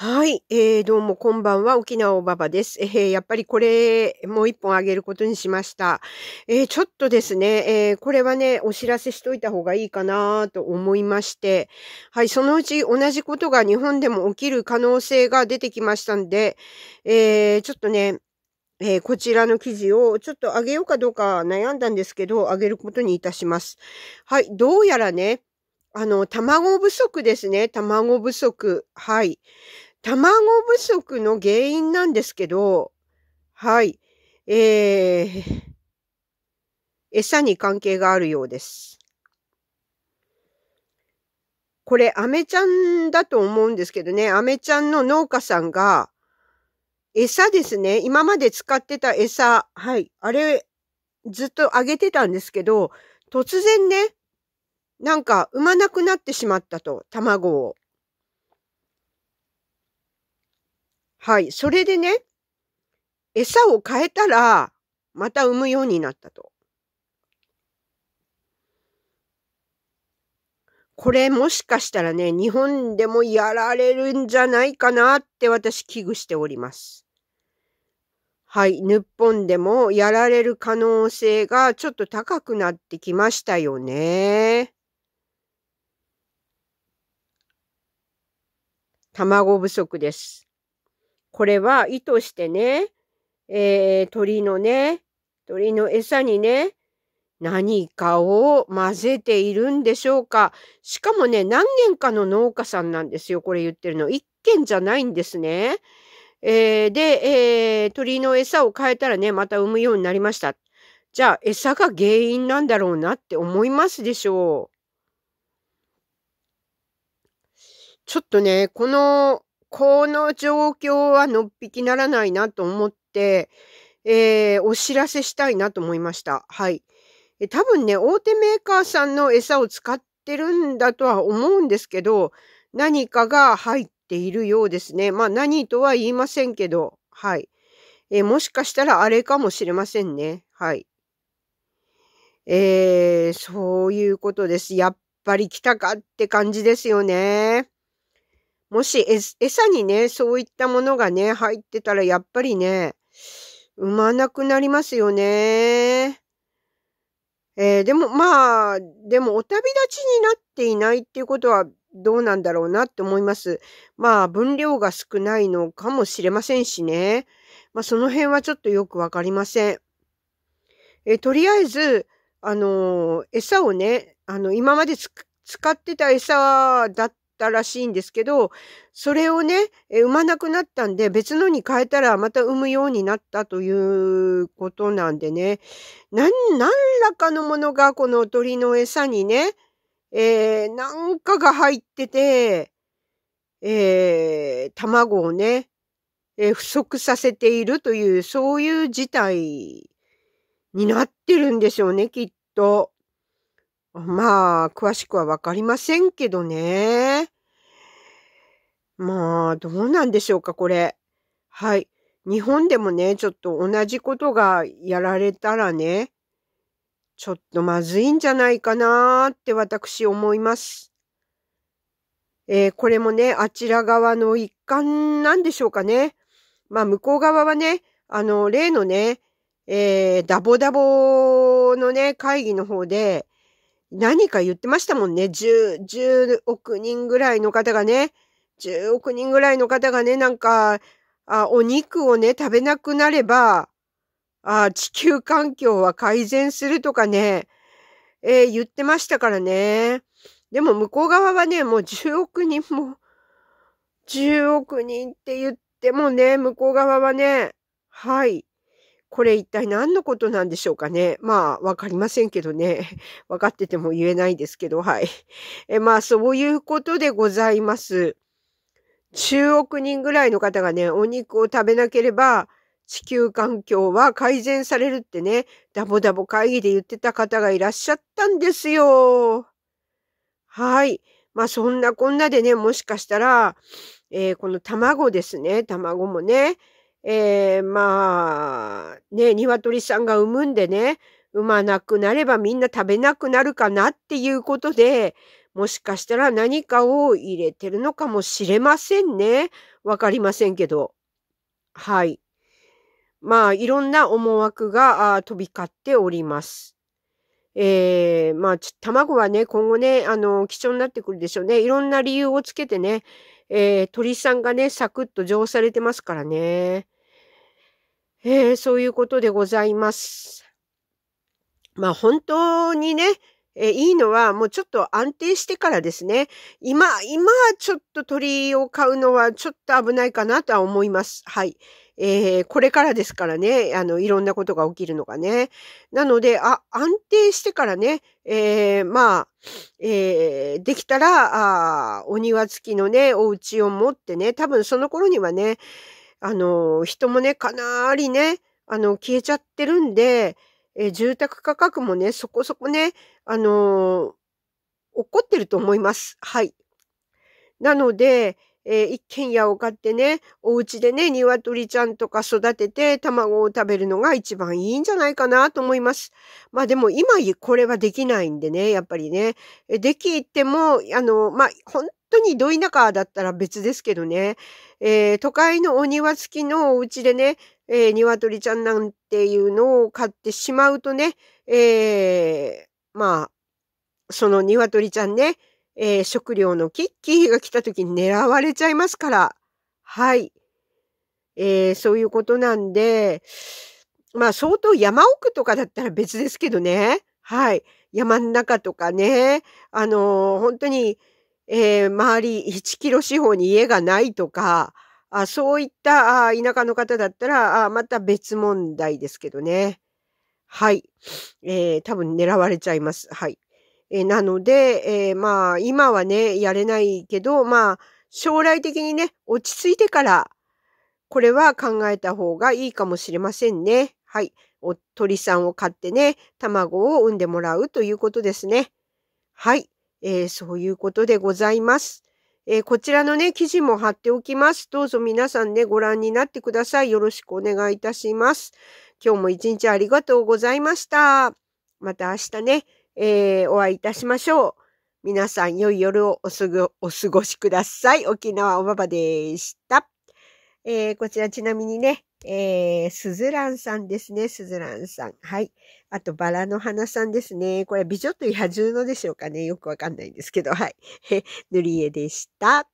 はい、えー、どうもこんばんは、沖縄おばばです。えー、やっぱりこれ、もう一本あげることにしました。えー、ちょっとですね、えー、これはね、お知らせしといた方がいいかなと思いまして、はい、そのうち同じことが日本でも起きる可能性が出てきましたんで、えー、ちょっとね、えー、こちらの記事をちょっとあげようかどうか悩んだんですけど、あげることにいたします。はい、どうやらね、あの、卵不足ですね。卵不足。はい。卵不足の原因なんですけど、はい。えー、餌に関係があるようです。これ、アメちゃんだと思うんですけどね、アメちゃんの農家さんが、餌ですね、今まで使ってた餌、はい、あれ、ずっとあげてたんですけど、突然ね、なんか産まなくなってしまったと、卵を。はい。それでね、餌を変えたら、また産むようになったと。これもしかしたらね、日本でもやられるんじゃないかなって私危惧しております。はい。日本でもやられる可能性がちょっと高くなってきましたよね。卵不足です。これは意図してね、えー、鳥のね、鳥の餌にね、何かを混ぜているんでしょうか。しかもね、何軒かの農家さんなんですよ。これ言ってるの。一軒じゃないんですね。えー、で、えー、鳥の餌を変えたらね、また産むようになりました。じゃあ、餌が原因なんだろうなって思いますでしょう。ちょっとね、このこの状況はのっぴきならないなと思って、えー、お知らせしたいなと思いました。はい。え多分ね、大手メーカーさんの餌を使ってるんだとは思うんですけど、何かが入っているようですね。まあ何とは言いませんけど、はい。えもしかしたらあれかもしれませんね。はい。えー、そういうことです。やっぱり来たかって感じですよね。もし餌にね、そういったものがね、入ってたらやっぱりね、産まなくなりますよね。えー、でもまあ、でもお旅立ちになっていないっていうことはどうなんだろうなって思います。まあ、分量が少ないのかもしれませんしね。まあ、その辺はちょっとよくわかりません。えー、とりあえず、あのー、餌をね、あの、今まで使ってた餌だっったらしいんですけど、それをね、産まなくなったんで、別のに変えたらまた産むようになったということなんでね、何らかのものがこの鳥の餌にね、えー、なんかが入ってて、えー、卵をね、えー、不足させているという、そういう事態になってるんでしょうね、きっと。まあ、詳しくはわかりませんけどね。まあ、どうなんでしょうか、これ。はい。日本でもね、ちょっと同じことがやられたらね、ちょっとまずいんじゃないかなーって私思います。えー、これもね、あちら側の一環なんでしょうかね。まあ、向こう側はね、あの、例のね、えー、ダボダボのね、会議の方で、何か言ってましたもんね。10、10億人ぐらいの方がね、10億人ぐらいの方がね、なんか、あお肉をね、食べなくなれば、あ地球環境は改善するとかね、えー、言ってましたからね。でも向こう側はね、もう10億人も、10億人って言ってもね、向こう側はね、はい。これ一体何のことなんでしょうかね。まあ、わかりませんけどね。わかってても言えないですけど、はい。えまあ、そういうことでございます。10億人ぐらいの方がね、お肉を食べなければ、地球環境は改善されるってね、ダボダボ会議で言ってた方がいらっしゃったんですよ。はい。まあそんなこんなでね、もしかしたら、えー、この卵ですね、卵もね、えー、まあ、ね、鶏さんが産むんでね、産まなくなればみんな食べなくなるかなっていうことで、もしかしたら何かを入れてるのかもしれませんね。わかりませんけど。はい。まあ、いろんな思惑が飛び交っております。えー、まあ、卵はね、今後ね、あの、貴重になってくるでしょうね。いろんな理由をつけてね、えー、鳥さんがね、サクッと浄されてますからね。えー、そういうことでございます。まあ本当にね、えいいのはもうちょっと安定してからですね。今、今ちょっと鳥を飼うのはちょっと危ないかなとは思います。はい。えー、これからですからね、あの、いろんなことが起きるのがね。なので、あ、安定してからね、えー、まあ、えー、できたら、あお庭付きのね、お家を持ってね、多分その頃にはね、あの、人もね、かなりね、あの、消えちゃってるんで、え住宅価格もね、そこそこね、あの怒ってると思います。はい。なので、えー、一軒家を買ってね、お家でね、鶏ちゃんとか育てて卵を食べるのが一番いいんじゃないかなと思います。まあでも今これはできないんでね、やっぱりね。できても、あの、まあ本当にど田舎だったら別ですけどね、えー、都会のお庭付きのお家でね、えー、鶏ちゃんなんていうのを買ってしまうとね、えー、まあ、その鶏ちゃんね、えー、食料の危機が来た時に狙われちゃいますから。はい。えー、そういうことなんで、まあ相当山奥とかだったら別ですけどね。はい。山ん中とかね。あのー、本当に、えー、周り1キロ四方に家がないとか、あそういったあ田舎の方だったらあ、また別問題ですけどね。はい。えー、多分狙われちゃいます。はい。えなので、えー、まあ、今はね、やれないけど、まあ、将来的にね、落ち着いてから、これは考えた方がいいかもしれませんね。はい。お鳥さんを買ってね、卵を産んでもらうということですね。はい。えー、そういうことでございます。えー、こちらのね、記事も貼っておきます。どうぞ皆さんね、ご覧になってください。よろしくお願いいたします。今日も一日ありがとうございました。また明日ね。えー、お会いいたしましょう。皆さん、良い夜をおすぐ、お過ごしください。沖縄おばばでした。えー、こちらちなみにね、えー、スズランさんですね、スズランさん。はい。あと、バラの花さんですね。これ、美女と野獣のでしょうかね。よくわかんないんですけど、はい。塗り絵でした。